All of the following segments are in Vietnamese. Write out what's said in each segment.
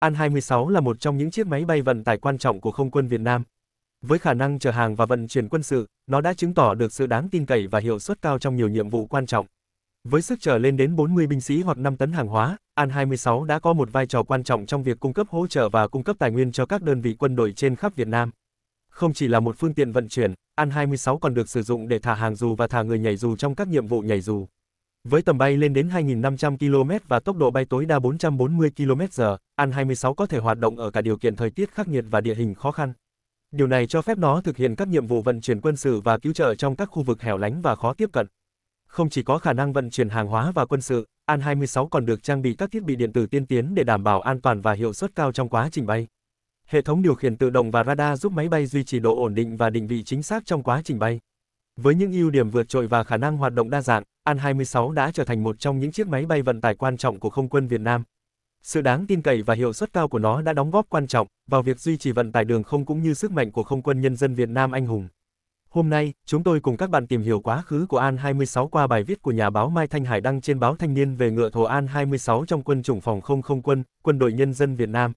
An-26 là một trong những chiếc máy bay vận tải quan trọng của không quân Việt Nam. Với khả năng chở hàng và vận chuyển quân sự, nó đã chứng tỏ được sự đáng tin cậy và hiệu suất cao trong nhiều nhiệm vụ quan trọng. Với sức chở lên đến 40 binh sĩ hoặc 5 tấn hàng hóa, An-26 đã có một vai trò quan trọng trong việc cung cấp hỗ trợ và cung cấp tài nguyên cho các đơn vị quân đội trên khắp Việt Nam. Không chỉ là một phương tiện vận chuyển, An-26 còn được sử dụng để thả hàng dù và thả người nhảy dù trong các nhiệm vụ nhảy dù. Với tầm bay lên đến 2.500 km và tốc độ bay tối đa 440 km/h, An-26 có thể hoạt động ở cả điều kiện thời tiết khắc nghiệt và địa hình khó khăn. Điều này cho phép nó thực hiện các nhiệm vụ vận chuyển quân sự và cứu trợ trong các khu vực hẻo lánh và khó tiếp cận. Không chỉ có khả năng vận chuyển hàng hóa và quân sự, An-26 còn được trang bị các thiết bị điện tử tiên tiến để đảm bảo an toàn và hiệu suất cao trong quá trình bay. Hệ thống điều khiển tự động và radar giúp máy bay duy trì độ ổn định và định vị chính xác trong quá trình bay. Với những ưu điểm vượt trội và khả năng hoạt động đa dạng, An-26 đã trở thành một trong những chiếc máy bay vận tải quan trọng của không quân Việt Nam. Sự đáng tin cậy và hiệu suất cao của nó đã đóng góp quan trọng vào việc duy trì vận tải đường không cũng như sức mạnh của không quân nhân dân Việt Nam anh hùng. Hôm nay, chúng tôi cùng các bạn tìm hiểu quá khứ của An-26 qua bài viết của nhà báo Mai Thanh Hải đăng trên báo Thanh niên về ngựa thổ An-26 trong quân chủng phòng không không quân, quân đội nhân dân Việt Nam.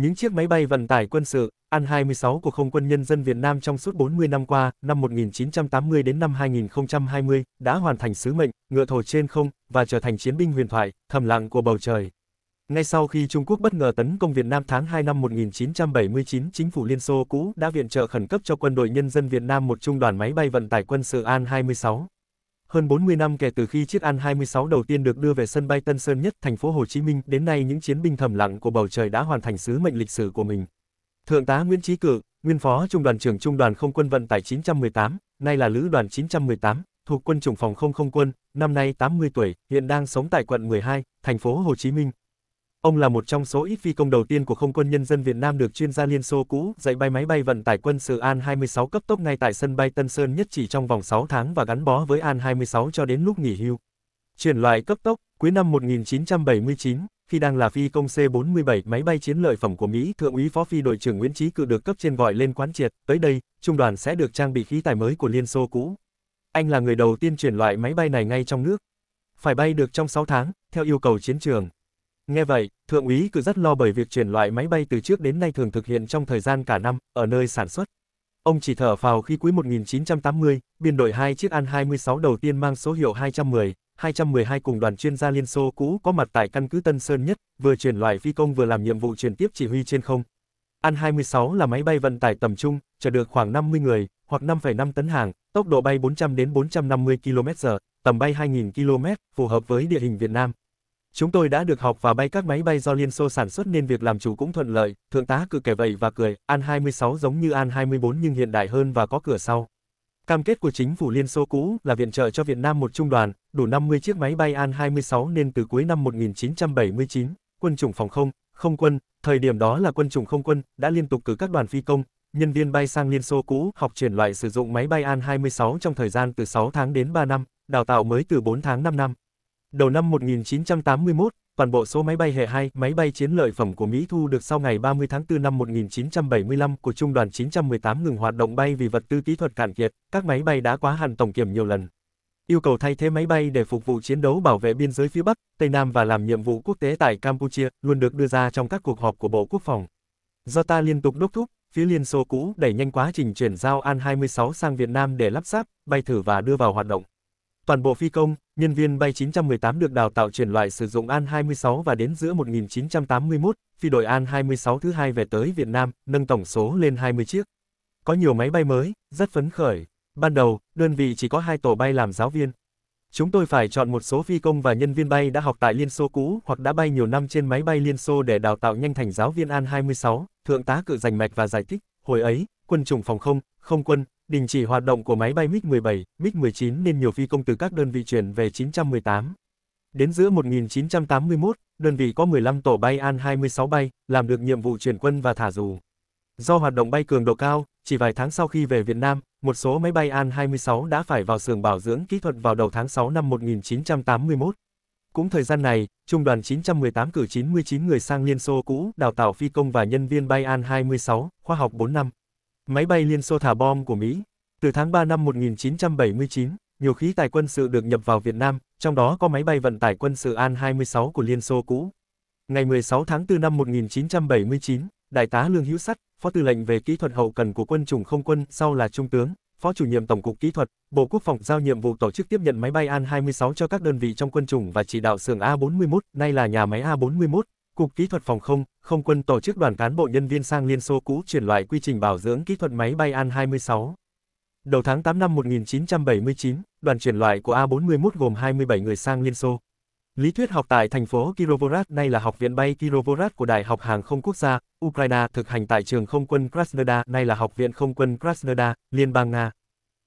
Những chiếc máy bay vận tải quân sự, An-26 của Không quân Nhân dân Việt Nam trong suốt 40 năm qua, năm 1980 đến năm 2020, đã hoàn thành sứ mệnh, ngựa thổ trên không, và trở thành chiến binh huyền thoại, thầm lặng của bầu trời. Ngay sau khi Trung Quốc bất ngờ tấn công Việt Nam tháng 2 năm 1979, chính phủ Liên Xô cũ đã viện trợ khẩn cấp cho quân đội nhân dân Việt Nam một trung đoàn máy bay vận tải quân sự An-26 hơn 40 năm kể từ khi chiếc An 26 đầu tiên được đưa về sân bay Tân Sơn Nhất, thành phố Hồ Chí Minh, đến nay những chiến binh thầm lặng của bầu trời đã hoàn thành sứ mệnh lịch sử của mình. Thượng tá Nguyễn Chí Cự, nguyên phó trung đoàn trưởng trung đoàn không quân vận tải 918, nay là lữ đoàn 918, thuộc quân chủng phòng không không quân, năm nay 80 tuổi, hiện đang sống tại quận 12, thành phố Hồ Chí Minh, Ông là một trong số ít phi công đầu tiên của Không quân Nhân dân Việt Nam được chuyên gia Liên Xô cũ dạy bay máy bay vận tải quân sự An-26 cấp tốc ngay tại sân bay Tân Sơn nhất chỉ trong vòng 6 tháng và gắn bó với An-26 cho đến lúc nghỉ hưu. Chuyển loại cấp tốc, cuối năm 1979, khi đang là phi công C-47 máy bay chiến lợi phẩm của Mỹ, Thượng úy Phó Phi đội trưởng Nguyễn Trí Cự được cấp trên gọi lên quán triệt, tới đây, trung đoàn sẽ được trang bị khí tài mới của Liên Xô cũ. Anh là người đầu tiên chuyển loại máy bay này ngay trong nước. Phải bay được trong 6 tháng, theo yêu cầu chiến trường. Nghe vậy, Thượng úy cứ rất lo bởi việc chuyển loại máy bay từ trước đến nay thường thực hiện trong thời gian cả năm, ở nơi sản xuất. Ông chỉ thở phào khi cuối 1980, biên đội hai chiếc An-26 đầu tiên mang số hiệu 210, 212 cùng đoàn chuyên gia Liên Xô cũ có mặt tại căn cứ Tân Sơn Nhất, vừa chuyển loại phi công vừa làm nhiệm vụ truyền tiếp chỉ huy trên không. An-26 là máy bay vận tải tầm trung, chở được khoảng 50 người, hoặc 5,5 tấn hàng, tốc độ bay 400 đến 450 km/h, tầm bay 2.000 km, phù hợp với địa hình Việt Nam. Chúng tôi đã được học và bay các máy bay do Liên Xô sản xuất nên việc làm chủ cũng thuận lợi, thượng tá cứ kẻ vậy và cười, An 26 giống như An 24 nhưng hiện đại hơn và có cửa sau. Cam kết của chính phủ Liên Xô cũ là viện trợ cho Việt Nam một trung đoàn, đủ 50 chiếc máy bay An 26 nên từ cuối năm 1979, quân chủng phòng không, không quân, thời điểm đó là quân chủng không quân, đã liên tục cử các đoàn phi công, nhân viên bay sang Liên Xô cũ học chuyển loại sử dụng máy bay An 26 trong thời gian từ 6 tháng đến 3 năm, đào tạo mới từ 4 tháng 5 năm. Đầu năm 1981, toàn bộ số máy bay hệ 2, máy bay chiến lợi phẩm của Mỹ thu được sau ngày 30 tháng 4 năm 1975 của Trung đoàn 918 ngừng hoạt động bay vì vật tư kỹ thuật cạn kiệt, các máy bay đã quá hạn tổng kiểm nhiều lần. Yêu cầu thay thế máy bay để phục vụ chiến đấu bảo vệ biên giới phía Bắc, Tây Nam và làm nhiệm vụ quốc tế tại Campuchia luôn được đưa ra trong các cuộc họp của Bộ Quốc phòng. Do ta liên tục đốc thúc, phía Liên Xô cũ đẩy nhanh quá trình chuyển giao An-26 sang Việt Nam để lắp ráp, bay thử và đưa vào hoạt động. Toàn bộ phi công, nhân viên bay 918 được đào tạo chuyển loại sử dụng An-26 và đến giữa 1981, phi đội An-26 thứ hai về tới Việt Nam, nâng tổng số lên 20 chiếc. Có nhiều máy bay mới, rất phấn khởi. Ban đầu, đơn vị chỉ có hai tổ bay làm giáo viên. Chúng tôi phải chọn một số phi công và nhân viên bay đã học tại Liên Xô cũ hoặc đã bay nhiều năm trên máy bay Liên Xô để đào tạo nhanh thành giáo viên An-26, Thượng tá Cự Giành Mạch và giải thích, hồi ấy, quân chủng phòng không, không quân, Đình chỉ hoạt động của máy bay MiG-17, MiG-19 nên nhiều phi công từ các đơn vị chuyển về 918. Đến giữa 1981, đơn vị có 15 tổ bay An-26 bay, làm được nhiệm vụ chuyển quân và thả dù. Do hoạt động bay cường độ cao, chỉ vài tháng sau khi về Việt Nam, một số máy bay An-26 đã phải vào xưởng bảo dưỡng kỹ thuật vào đầu tháng 6 năm 1981. Cũng thời gian này, Trung đoàn 918 cử 99 người sang Liên Xô cũ đào tạo phi công và nhân viên bay An-26, khoa học 4 năm. Máy bay Liên Xô thả bom của Mỹ. Từ tháng 3 năm 1979, nhiều khí tài quân sự được nhập vào Việt Nam, trong đó có máy bay vận tải quân sự An-26 của Liên Xô cũ. Ngày 16 tháng 4 năm 1979, Đại tá Lương Hữu Sắt, Phó tư lệnh về kỹ thuật hậu cần của quân chủng không quân, sau là Trung tướng, Phó chủ nhiệm Tổng cục Kỹ thuật, Bộ Quốc phòng giao nhiệm vụ tổ chức tiếp nhận máy bay An-26 cho các đơn vị trong quân chủng và chỉ đạo xưởng A-41, nay là nhà máy A-41, Cục Kỹ thuật Phòng không, Không quân tổ chức đoàn cán bộ nhân viên sang Liên Xô cũ chuyển loại quy trình bảo dưỡng kỹ thuật máy bay An-26. Đầu tháng 8 năm 1979, đoàn chuyển loại của A-41 gồm 27 người sang Liên Xô. Lý thuyết học tại thành phố Kirovohrad nay là Học viện bay Kirovohrad của Đại học Hàng không Quốc gia, Ukraine thực hành tại trường không quân Krasnodar nay là Học viện không quân Krasnodar, Liên bang Nga.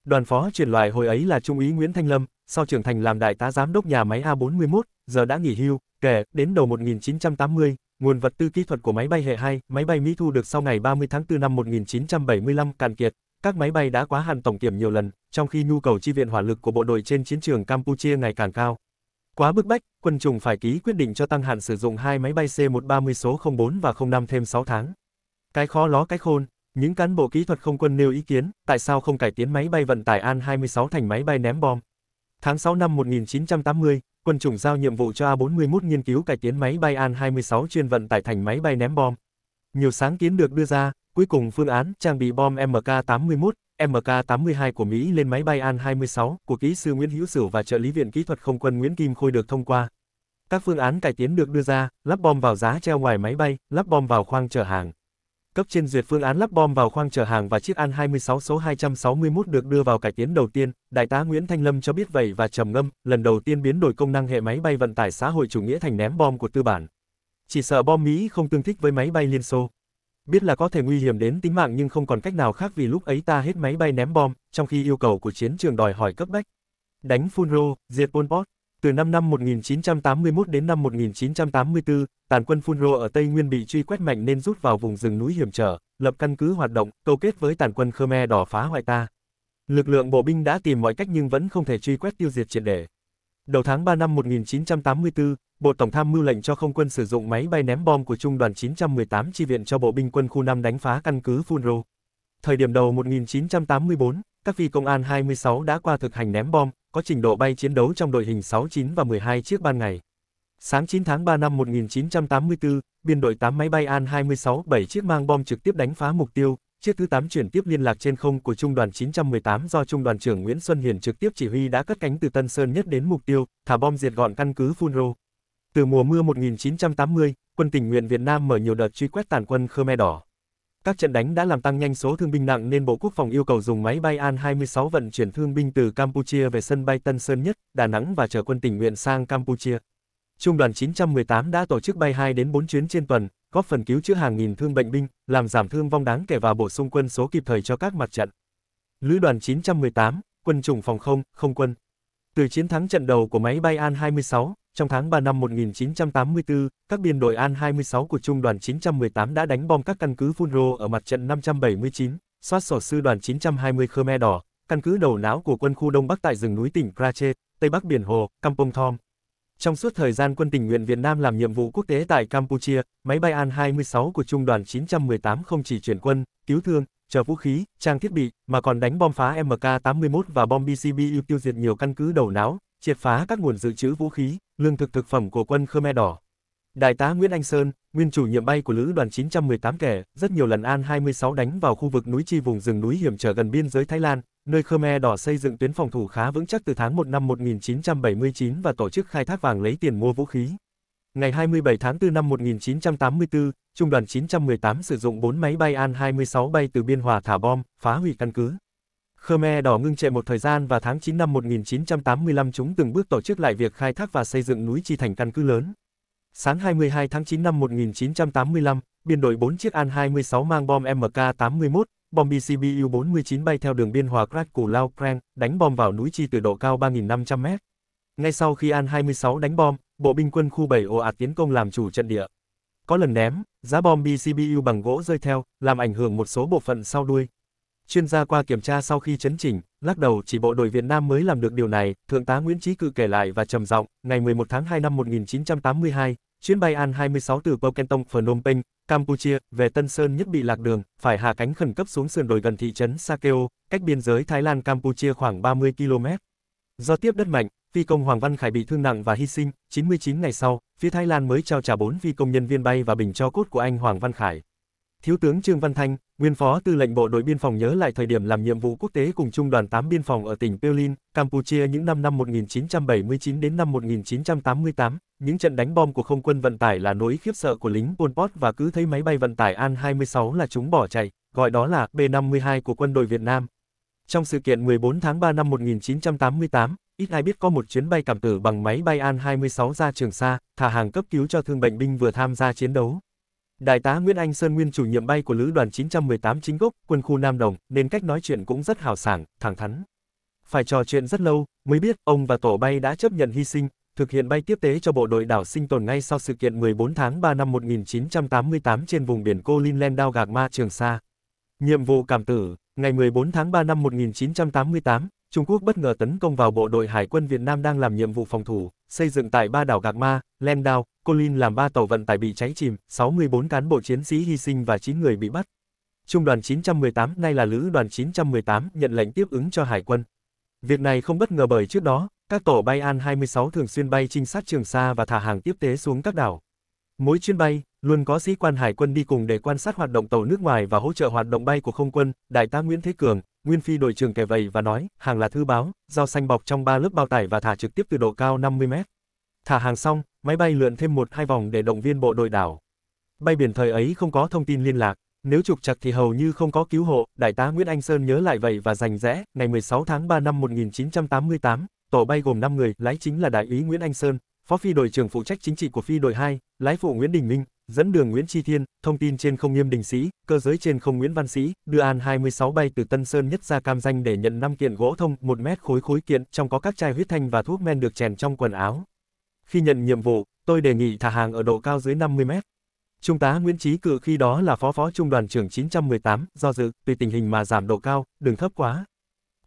Đoàn phó chuyển loại hồi ấy là Trung úy Nguyễn Thanh Lâm, sau trưởng thành làm đại tá giám đốc nhà máy A41, giờ đã nghỉ hưu, kể, đến đầu 1980, nguồn vật tư kỹ thuật của máy bay hệ 2, máy bay Mỹ thu được sau ngày 30 tháng 4 năm 1975 cạn kiệt, các máy bay đã quá hạn tổng kiểm nhiều lần, trong khi nhu cầu chi viện hỏa lực của bộ đội trên chiến trường Campuchia ngày càng cao. Quá bức bách, quân chủng phải ký quyết định cho tăng hạn sử dụng hai máy bay C-130 số 04 và 05 thêm 6 tháng. Cái khó ló cái khôn, những cán bộ kỹ thuật không quân nêu ý kiến, tại sao không cải tiến máy bay vận tải An-26 thành máy bay ném bom? Tháng 6 năm 1980, quân chủng giao nhiệm vụ cho A-41 nghiên cứu cải tiến máy bay An-26 chuyên vận tải thành máy bay ném bom. Nhiều sáng kiến được đưa ra, cuối cùng phương án trang bị bom MK-81, MK-82 của Mỹ lên máy bay An-26 của kỹ sư Nguyễn Hữu Sửu và trợ lý viện kỹ thuật không quân Nguyễn Kim Khôi được thông qua. Các phương án cải tiến được đưa ra, lắp bom vào giá treo ngoài máy bay, lắp bom vào khoang chở hàng. Cấp trên duyệt phương án lắp bom vào khoang chở hàng và chiếc An 26 số 261 được đưa vào cải tiến đầu tiên, Đại tá Nguyễn Thanh Lâm cho biết vậy và trầm ngâm, lần đầu tiên biến đổi công năng hệ máy bay vận tải xã hội chủ nghĩa thành ném bom của tư bản. Chỉ sợ bom Mỹ không tương thích với máy bay Liên Xô. Biết là có thể nguy hiểm đến tính mạng nhưng không còn cách nào khác vì lúc ấy ta hết máy bay ném bom, trong khi yêu cầu của chiến trường đòi hỏi cấp bách. Đánh phun rô, diệt Pol Pot. Từ năm năm 1981 đến năm 1984, tàn quân Phun Rô ở Tây Nguyên bị truy quét mạnh nên rút vào vùng rừng núi hiểm trở, lập căn cứ hoạt động, câu kết với tàn quân Khmer đỏ phá hoại ta. Lực lượng bộ binh đã tìm mọi cách nhưng vẫn không thể truy quét tiêu diệt triệt để. Đầu tháng 3 năm 1984, Bộ Tổng tham mưu lệnh cho không quân sử dụng máy bay ném bom của Trung đoàn 918 chi viện cho bộ binh quân khu 5 đánh phá căn cứ Phun Rô. Thời điểm đầu 1984, các phi công an 26 đã qua thực hành ném bom, có trình độ bay chiến đấu trong đội hình 69 và 12 chiếc ban ngày. Sáng 9 tháng 3 năm 1984, biên đội 8 máy bay An-26 7 chiếc mang bom trực tiếp đánh phá mục tiêu, chiếc thứ 8 chuyển tiếp liên lạc trên không của Trung đoàn 918 do Trung đoàn trưởng Nguyễn Xuân Hiền trực tiếp chỉ huy đã cất cánh từ Tân Sơn Nhất đến mục tiêu, thả bom diệt gọn căn cứ Phunro. Từ mùa mưa 1980, quân tình nguyện Việt Nam mở nhiều đợt truy quét tàn quân Khmer Đỏ. Các trận đánh đã làm tăng nhanh số thương binh nặng nên Bộ Quốc phòng yêu cầu dùng máy bay An-26 vận chuyển thương binh từ Campuchia về sân bay Tân Sơn Nhất, Đà Nẵng và chở quân tình nguyện sang Campuchia. Trung đoàn 918 đã tổ chức bay 2 đến 4 chuyến trên tuần, góp phần cứu chữa hàng nghìn thương bệnh binh, làm giảm thương vong đáng kể và bổ sung quân số kịp thời cho các mặt trận. Lữ đoàn 918, quân chủng phòng không, không quân. Từ chiến thắng trận đầu của máy bay An-26, trong tháng 3 năm 1984, các biên đội An-26 của Trung đoàn 918 đã đánh bom các căn cứ Phun ở mặt trận 579, xóa sổ sư đoàn 920 Khmer Đỏ, căn cứ đầu não của quân khu Đông Bắc tại rừng núi tỉnh Prache, Tây Bắc Biển Hồ, Kampong Thom. Trong suốt thời gian quân tình nguyện Việt Nam làm nhiệm vụ quốc tế tại Campuchia, máy bay An-26 của Trung đoàn 918 không chỉ chuyển quân, cứu thương, chở vũ khí, trang thiết bị, mà còn đánh bom phá MK-81 và bom BCBU tiêu diệt nhiều căn cứ đầu não, triệt phá các nguồn dự trữ vũ khí, lương thực thực phẩm của quân Khmer Đỏ. Đại tá Nguyễn Anh Sơn, nguyên chủ nhiệm bay của lữ đoàn 918 kẻ, rất nhiều lần An 26 đánh vào khu vực núi Chi vùng rừng núi hiểm trở gần biên giới Thái Lan, nơi Khmer Đỏ xây dựng tuyến phòng thủ khá vững chắc từ tháng 1 năm 1979 và tổ chức khai thác vàng lấy tiền mua vũ khí. Ngày 27 tháng 4 năm 1984, Trung đoàn 918 sử dụng 4 máy bay An-26 bay từ Biên Hòa thả bom, phá hủy căn cứ. Khmer Đỏ ngưng trệ một thời gian và tháng 9 năm 1985 chúng từng bước tổ chức lại việc khai thác và xây dựng núi Chi thành căn cứ lớn. Sáng 22 tháng 9 năm 1985, biên đội 4 chiếc An-26 mang bom MK-81, bom BCBU-49 bay theo đường biên hòa Krak Cù Lao Prang, đánh bom vào núi Chi từ độ cao 3.500 m. Ngay sau khi An-26 đánh bom, bộ binh quân khu 7 ồ ạt tiến công làm chủ trận địa. Có lần ném, giá bom BCBU bằng gỗ rơi theo, làm ảnh hưởng một số bộ phận sau đuôi, Chuyên gia qua kiểm tra sau khi chấn chỉnh, lắc đầu chỉ bộ đội Việt Nam mới làm được điều này, Thượng tá Nguyễn Chí Cự kể lại và trầm giọng, ngày 11 tháng 2 năm 1982, chuyến bay An 26 từ Pokentong, Phnom Penh, Campuchia, về Tân Sơn nhất bị lạc đường, phải hạ cánh khẩn cấp xuống sườn đồi gần thị trấn Sakeo, cách biên giới Thái Lan Campuchia khoảng 30 km. Do tiếp đất mạnh, phi công Hoàng Văn Khải bị thương nặng và hy sinh, 99 ngày sau, phía Thái Lan mới trao trả 4 phi công nhân viên bay và bình cho cốt của anh Hoàng Văn Khải. Thiếu tướng Trương Văn Thanh, nguyên phó tư lệnh bộ đội biên phòng nhớ lại thời điểm làm nhiệm vụ quốc tế cùng trung đoàn 8 biên phòng ở tỉnh Peulin, Campuchia những năm năm 1979 đến năm 1988, những trận đánh bom của không quân vận tải là nỗi khiếp sợ của lính Pol Pot và cứ thấy máy bay vận tải An-26 là chúng bỏ chạy, gọi đó là B-52 của quân đội Việt Nam. Trong sự kiện 14 tháng 3 năm 1988, ít ai biết có một chuyến bay cảm tử bằng máy bay An-26 ra Trường Sa, thả hàng cấp cứu cho thương bệnh binh vừa tham gia chiến đấu. Đại tá Nguyễn Anh Sơn nguyên chủ nhiệm bay của lữ đoàn 918 chính gốc, quân khu Nam Đồng, nên cách nói chuyện cũng rất hào sảng, thẳng thắn. Phải trò chuyện rất lâu, mới biết ông và tổ bay đã chấp nhận hy sinh, thực hiện bay tiếp tế cho bộ đội đảo sinh tồn ngay sau sự kiện 14 tháng 3 năm 1988 trên vùng biển Cô Linh Đao Gạc Ma Trường Sa. Nhiệm vụ cảm tử, ngày 14 tháng 3 năm 1988, Trung Quốc bất ngờ tấn công vào bộ đội Hải quân Việt Nam đang làm nhiệm vụ phòng thủ, xây dựng tại ba đảo Gạc Ma, Len Đao, Colin làm ba tàu vận tải bị cháy chìm, 64 cán bộ chiến sĩ hy sinh và 9 người bị bắt. Trung đoàn 918 nay là lữ đoàn 918 nhận lệnh tiếp ứng cho Hải quân. Việc này không bất ngờ bởi trước đó, các tổ bay An-26 thường xuyên bay trinh sát Trường Sa và thả hàng tiếp tế xuống các đảo. Mỗi chuyến bay, luôn có sĩ quan hải quân đi cùng để quan sát hoạt động tàu nước ngoài và hỗ trợ hoạt động bay của không quân, Đại tá Nguyễn Thế Cường, Nguyên Phi đội trưởng kẻ vậy và nói, hàng là thư báo, dao xanh bọc trong ba lớp bao tải và thả trực tiếp từ độ cao 50 mét. Thả hàng xong, máy bay lượn thêm một hai vòng để động viên bộ đội đảo. Bay biển thời ấy không có thông tin liên lạc, nếu trục trặc thì hầu như không có cứu hộ, Đại tá Nguyễn Anh Sơn nhớ lại vậy và rành rẽ, ngày 16 tháng 3 năm 1988, tổ bay gồm 5 người, lái chính là Đại úy Nguyễn Anh Sơn, Phó Phi đội trưởng phụ trách chính trị của Phi đội 2, lái phụ Nguyễn Đình Minh, dẫn đường Nguyễn Chi Thiên, thông tin trên không nghiêm đình sĩ, cơ giới trên không Nguyễn Văn Sĩ, đưa An 26 bay từ Tân Sơn nhất ra cam danh để nhận 5 kiện gỗ thông, 1 mét khối khối kiện, trong có các chai huyết thanh và thuốc men được chèn trong quần áo. Khi nhận nhiệm vụ, tôi đề nghị thả hàng ở độ cao dưới 50 mét. Trung tá Nguyễn Trí Cự khi đó là phó phó trung đoàn trưởng 918, do dự, tùy tình hình mà giảm độ cao, đừng thấp quá.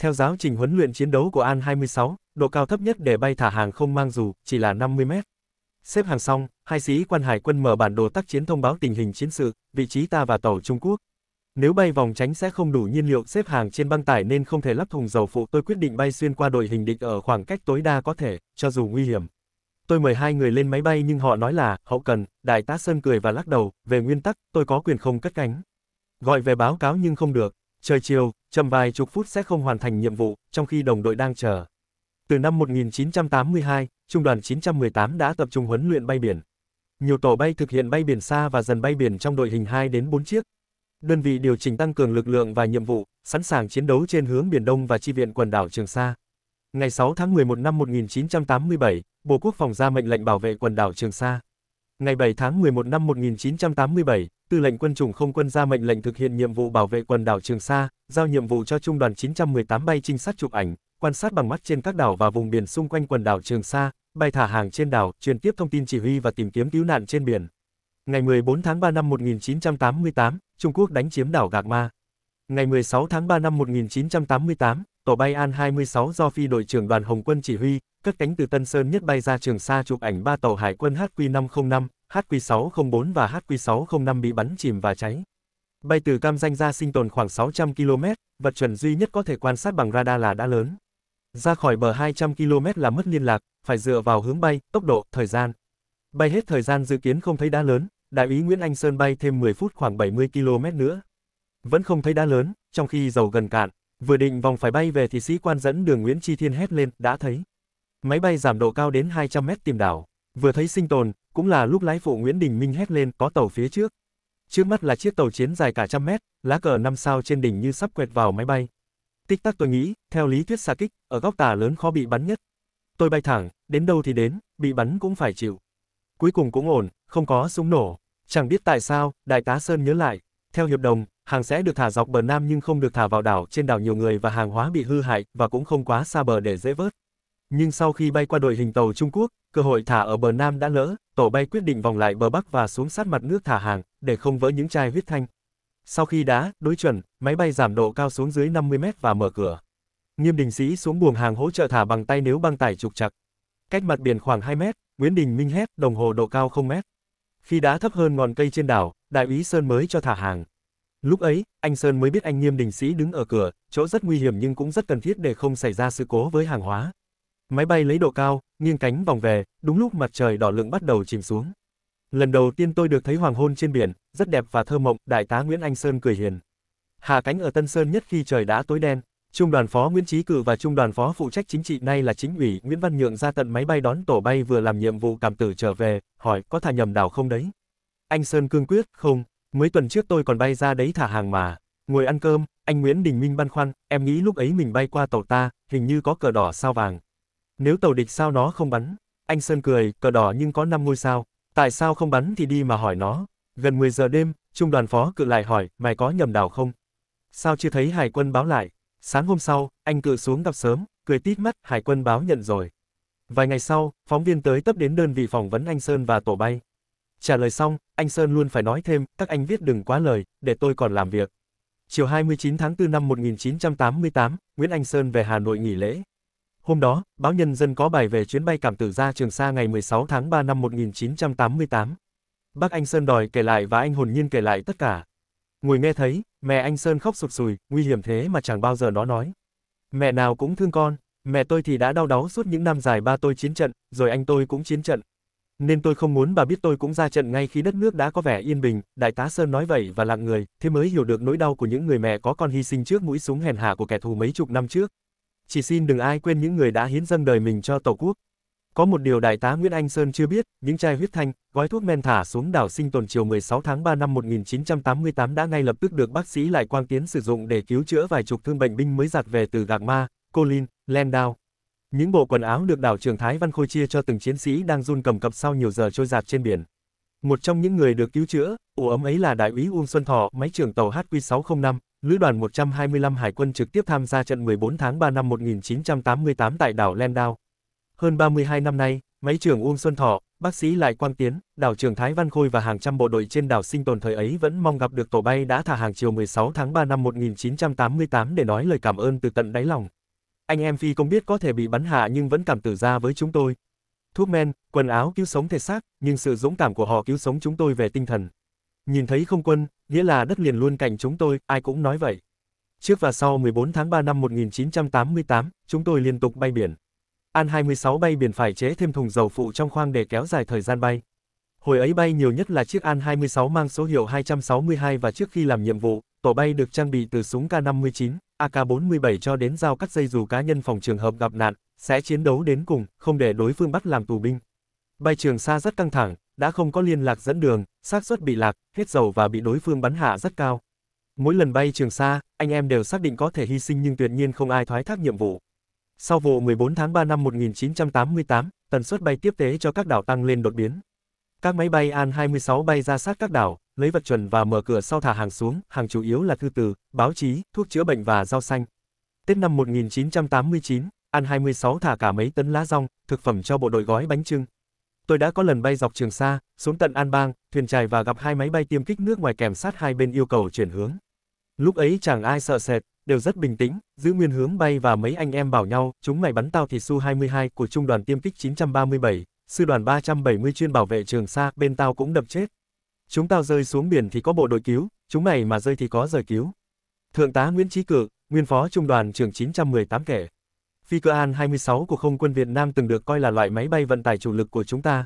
Theo giáo trình huấn luyện chiến đấu của An 26, độ cao thấp nhất để bay thả hàng không mang dù, chỉ là 50 mét. Xếp hàng xong, hai sĩ quan hải quân mở bản đồ tác chiến thông báo tình hình chiến sự, vị trí ta và tàu Trung Quốc. Nếu bay vòng tránh sẽ không đủ nhiên liệu xếp hàng trên băng tải nên không thể lắp thùng dầu phụ tôi quyết định bay xuyên qua đội hình địch ở khoảng cách tối đa có thể, cho dù nguy hiểm. Tôi mời hai người lên máy bay nhưng họ nói là, hậu cần, đại tá Sơn cười và lắc đầu, về nguyên tắc, tôi có quyền không cất cánh. Gọi về báo cáo nhưng không được, trời chiều, chậm vài chục phút sẽ không hoàn thành nhiệm vụ, trong khi đồng đội đang chờ. Từ năm 1982, Trung đoàn 918 đã tập trung huấn luyện bay biển. Nhiều tổ bay thực hiện bay biển xa và dần bay biển trong đội hình 2 đến 4 chiếc. Đơn vị điều chỉnh tăng cường lực lượng và nhiệm vụ, sẵn sàng chiến đấu trên hướng Biển Đông và chi viện quần đảo Trường Sa. Ngày 6 tháng 11 năm 1987, Bộ Quốc phòng ra mệnh lệnh bảo vệ quần đảo Trường Sa. Ngày 7 tháng 11 năm 1987, Tư lệnh quân chủng không quân ra mệnh lệnh thực hiện nhiệm vụ bảo vệ quần đảo Trường Sa, giao nhiệm vụ cho Trung đoàn 918 bay trinh sát chụp ảnh, quan sát bằng mắt trên các đảo và vùng biển xung quanh quần đảo Trường Sa, bay thả hàng trên đảo, truyền tiếp thông tin chỉ huy và tìm kiếm cứu nạn trên biển. Ngày 14 tháng 3 năm 1988, Trung Quốc đánh chiếm đảo Gạc Ma. Ngày 16 tháng 3 năm 1988, tổ bay An 26 do phi đội trưởng đoàn Hồng quân chỉ huy, cất cánh từ Tân Sơn nhất bay ra Trường Sa chụp ảnh ba tàu hải quân HQ505, HQ604 và HQ605 bị bắn chìm và cháy. Bay từ Cam Danh ra sinh tồn khoảng 600 km, vật chuẩn duy nhất có thể quan sát bằng radar là đã lớn. Ra khỏi bờ 200 km là mất liên lạc, phải dựa vào hướng bay, tốc độ, thời gian. Bay hết thời gian dự kiến không thấy đá lớn, đại úy Nguyễn Anh Sơn bay thêm 10 phút khoảng 70 km nữa. Vẫn không thấy đá lớn, trong khi dầu gần cạn, vừa định vòng phải bay về thì sĩ quan dẫn đường Nguyễn Chi Thiên hét lên, đã thấy. Máy bay giảm độ cao đến 200 mét tìm đảo, vừa thấy sinh tồn, cũng là lúc lái phụ Nguyễn Đình Minh hét lên, có tàu phía trước. Trước mắt là chiếc tàu chiến dài cả trăm mét, lá cờ năm sao trên đỉnh như sắp quẹt vào máy bay. Tích tắc tôi nghĩ, theo lý thuyết xạ kích, ở góc tả lớn khó bị bắn nhất. Tôi bay thẳng, đến đâu thì đến, bị bắn cũng phải chịu. Cuối cùng cũng ổn, không có súng nổ. Chẳng biết tại sao, đại tá Sơn nhớ lại, theo hiệp đồng, hàng sẽ được thả dọc bờ nam nhưng không được thả vào đảo, trên đảo nhiều người và hàng hóa bị hư hại và cũng không quá xa bờ để dễ vớt. Nhưng sau khi bay qua đội hình tàu Trung Quốc, cơ hội thả ở bờ nam đã lỡ, tổ bay quyết định vòng lại bờ bắc và xuống sát mặt nước thả hàng để không vỡ những chai huyết thanh. Sau khi đá, đối chuẩn, máy bay giảm độ cao xuống dưới 50 mét và mở cửa. Nghiêm đình sĩ xuống buồng hàng hỗ trợ thả bằng tay nếu băng tải trục chặt. Cách mặt biển khoảng 2 mét, Nguyễn Đình Minh hét, đồng hồ độ cao 0 mét. Khi đá thấp hơn ngọn cây trên đảo, đại úy Sơn mới cho thả hàng. Lúc ấy, anh Sơn mới biết anh Nghiêm Đình Sĩ đứng ở cửa, chỗ rất nguy hiểm nhưng cũng rất cần thiết để không xảy ra sự cố với hàng hóa. Máy bay lấy độ cao, nghiêng cánh vòng về, đúng lúc mặt trời đỏ lượng bắt đầu chìm xuống. Lần đầu tiên tôi được thấy hoàng hôn trên biển, rất đẹp và thơ mộng, đại tá Nguyễn Anh Sơn cười hiền. Hạ cánh ở Tân Sơn nhất khi trời đã tối đen, Trung đoàn phó Nguyễn Chí Cự và trung đoàn phó phụ trách chính trị nay là chính ủy Nguyễn Văn Nhượng ra tận máy bay đón tổ bay vừa làm nhiệm vụ cảm tử trở về, hỏi có thả nhầm đảo không đấy? Anh Sơn cương quyết, không, mấy tuần trước tôi còn bay ra đấy thả hàng mà. Ngồi ăn cơm, anh Nguyễn Đình Minh băn khoăn, em nghĩ lúc ấy mình bay qua tàu ta, hình như có cờ đỏ sao vàng. Nếu tàu địch sao nó không bắn? Anh Sơn cười, cờ đỏ nhưng có 5 ngôi sao, Tại sao không bắn thì đi mà hỏi nó? Gần 10 giờ đêm, trung đoàn phó cự lại hỏi, mày có nhầm đảo không? Sao chưa thấy hải quân báo lại? Sáng hôm sau, anh cự xuống gặp sớm, cười tít mắt, hải quân báo nhận rồi. Vài ngày sau, phóng viên tới tấp đến đơn vị phỏng vấn anh Sơn và tổ bay. Trả lời xong, anh Sơn luôn phải nói thêm, các anh viết đừng quá lời, để tôi còn làm việc. Chiều 29 tháng 4 năm 1988, Nguyễn Anh Sơn về Hà Nội nghỉ lễ. Hôm đó, báo Nhân dân có bài về chuyến bay cảm tử ra Trường Sa ngày 16 tháng 3 năm 1988. Bác Anh Sơn đòi kể lại và anh hồn nhiên kể lại tất cả. Ngồi nghe thấy, mẹ anh Sơn khóc sụt sùi, nguy hiểm thế mà chẳng bao giờ nó nói. Mẹ nào cũng thương con, mẹ tôi thì đã đau đáu suốt những năm dài ba tôi chiến trận, rồi anh tôi cũng chiến trận. Nên tôi không muốn bà biết tôi cũng ra trận ngay khi đất nước đã có vẻ yên bình, Đại tá Sơn nói vậy và lặng người, thế mới hiểu được nỗi đau của những người mẹ có con hy sinh trước mũi súng hèn hạ của kẻ thù mấy chục năm trước chỉ xin đừng ai quên những người đã hiến dâng đời mình cho Tổ quốc. Có một điều Đại tá Nguyễn Anh Sơn chưa biết, những chai huyết thanh, gói thuốc men thả xuống đảo sinh tồn chiều 16 tháng 3 năm 1988 đã ngay lập tức được bác sĩ Lại Quang Tiến sử dụng để cứu chữa vài chục thương bệnh binh mới giặt về từ Gạc Ma, Colin, Landau. Những bộ quần áo được đảo trưởng Thái Văn Khôi chia cho từng chiến sĩ đang run cầm cập sau nhiều giờ trôi giạt trên biển. Một trong những người được cứu chữa, ủ ấm ấy là đại úy Uông Xuân Thọ, máy trưởng tàu HQ605, Lữ đoàn 125 Hải quân trực tiếp tham gia trận 14 tháng 3 năm 1988 tại đảo Landau. Hơn 32 năm nay, máy trưởng Uông Xuân Thọ, bác sĩ Lại Quang Tiến, đảo trưởng Thái Văn Khôi và hàng trăm bộ đội trên đảo sinh tồn thời ấy vẫn mong gặp được tổ bay đã thả hàng chiều 16 tháng 3 năm 1988 để nói lời cảm ơn từ tận đáy lòng. Anh em phi công biết có thể bị bắn hạ nhưng vẫn cảm tử ra với chúng tôi. Thuốc men, quần áo cứu sống thể xác, nhưng sự dũng cảm của họ cứu sống chúng tôi về tinh thần. Nhìn thấy không quân, nghĩa là đất liền luôn cạnh chúng tôi, ai cũng nói vậy. Trước và sau 14 tháng 3 năm 1988, chúng tôi liên tục bay biển. An 26 bay biển phải chế thêm thùng dầu phụ trong khoang để kéo dài thời gian bay. Hồi ấy bay nhiều nhất là chiếc An 26 mang số hiệu 262 và trước khi làm nhiệm vụ, tổ bay được trang bị từ súng K59, AK47 cho đến dao cắt dây dù cá nhân phòng trường hợp gặp nạn, sẽ chiến đấu đến cùng, không để đối phương bắt làm tù binh. Bay trường xa rất căng thẳng, đã không có liên lạc dẫn đường, xác suất bị lạc, hết dầu và bị đối phương bắn hạ rất cao. Mỗi lần bay Trường Sa, anh em đều xác định có thể hy sinh nhưng tuyệt nhiên không ai thoái thác nhiệm vụ. Sau vụ 14 tháng 3 năm 1988, tần suất bay tiếp tế cho các đảo tăng lên đột biến. Các máy bay An-26 bay ra sát các đảo, lấy vật chuẩn và mở cửa sau thả hàng xuống, hàng chủ yếu là thư từ, báo chí, thuốc chữa bệnh và rau xanh. Tết năm 1989, An-26 thả cả mấy tấn lá rong, thực phẩm cho bộ đội gói bánh trưng. Tôi đã có lần bay dọc Trường Sa, xuống tận An Bang, thuyền chài và gặp hai máy bay tiêm kích nước ngoài kèm sát hai bên yêu cầu chuyển hướng. Lúc ấy chẳng ai sợ sệt, đều rất bình tĩnh, giữ nguyên hướng bay và mấy anh em bảo nhau, chúng mày bắn tao thì Su-22 của trung đoàn tiêm kích 937, sư đoàn 370 chuyên bảo vệ Trường Sa, bên tao cũng đập chết. Chúng tao rơi xuống biển thì có bộ đội cứu, chúng mày mà rơi thì có rời cứu. Thượng tá Nguyễn Chí Cự, nguyên phó trung đoàn trường 918 kể. Phi cơ An-26 của không quân Việt Nam từng được coi là loại máy bay vận tải chủ lực của chúng ta.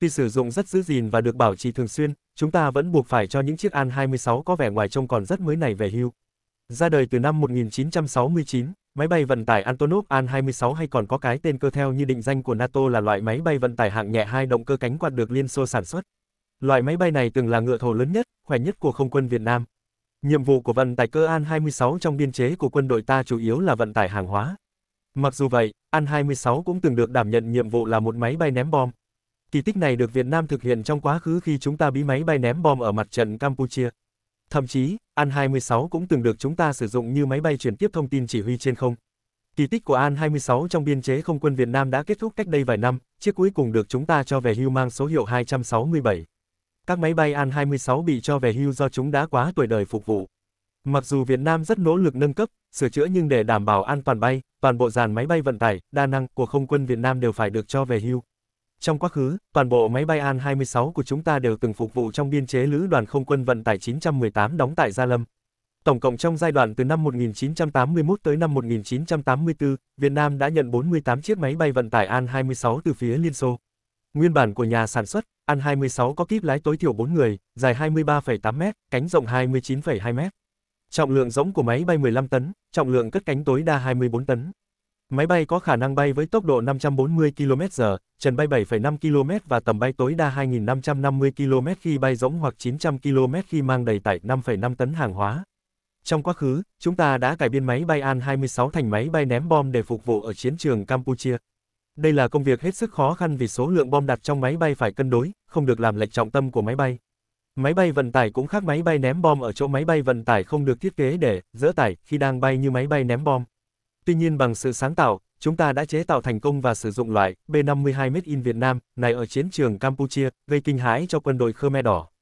Tuy sử dụng rất giữ gìn và được bảo trì thường xuyên, chúng ta vẫn buộc phải cho những chiếc An-26 có vẻ ngoài trông còn rất mới này về hưu. Ra đời từ năm 1969, máy bay vận tải Antonov An-26 hay còn có cái tên cơ theo như định danh của NATO là loại máy bay vận tải hạng nhẹ hai động cơ cánh quạt được Liên Xô sản xuất. Loại máy bay này từng là ngựa thổ lớn nhất, khỏe nhất của không quân Việt Nam. Nhiệm vụ của vận tải cơ An-26 trong biên chế của quân đội ta chủ yếu là vận tải hàng hóa, Mặc dù vậy, An-26 cũng từng được đảm nhận nhiệm vụ là một máy bay ném bom. Kỳ tích này được Việt Nam thực hiện trong quá khứ khi chúng ta bí máy bay ném bom ở mặt trận Campuchia. Thậm chí, An-26 cũng từng được chúng ta sử dụng như máy bay truyền tiếp thông tin chỉ huy trên không. Kỳ tích của An-26 trong biên chế không quân Việt Nam đã kết thúc cách đây vài năm, chiếc cuối cùng được chúng ta cho về hưu mang số hiệu 267. Các máy bay An-26 bị cho về hưu do chúng đã quá tuổi đời phục vụ. Mặc dù Việt Nam rất nỗ lực nâng cấp, sửa chữa nhưng để đảm bảo an toàn bay, toàn bộ dàn máy bay vận tải, đa năng của không quân Việt Nam đều phải được cho về hưu. Trong quá khứ, toàn bộ máy bay An-26 của chúng ta đều từng phục vụ trong biên chế lữ đoàn không quân vận tải 918 đóng tại Gia Lâm. Tổng cộng trong giai đoạn từ năm 1981 tới năm 1984, Việt Nam đã nhận 48 chiếc máy bay vận tải An-26 từ phía Liên Xô. Nguyên bản của nhà sản xuất, An-26 có kíp lái tối thiểu 4 người, dài 23,8 m, cánh rộng 29,2 m. Trọng lượng rỗng của máy bay 15 tấn, trọng lượng cất cánh tối đa 24 tấn. Máy bay có khả năng bay với tốc độ 540 km/h, trần bay 7,5 km và tầm bay tối đa 2.550 km khi bay rỗng hoặc 900 km khi mang đầy tải 5,5 tấn hàng hóa. Trong quá khứ, chúng ta đã cải biên máy bay An-26 thành máy bay ném bom để phục vụ ở chiến trường Campuchia. Đây là công việc hết sức khó khăn vì số lượng bom đặt trong máy bay phải cân đối, không được làm lệch trọng tâm của máy bay. Máy bay vận tải cũng khác máy bay ném bom ở chỗ máy bay vận tải không được thiết kế để dỡ tải khi đang bay như máy bay ném bom. Tuy nhiên bằng sự sáng tạo, chúng ta đã chế tạo thành công và sử dụng loại B-52 Made in Việt Nam này ở chiến trường Campuchia, gây kinh hãi cho quân đội Khmer Đỏ.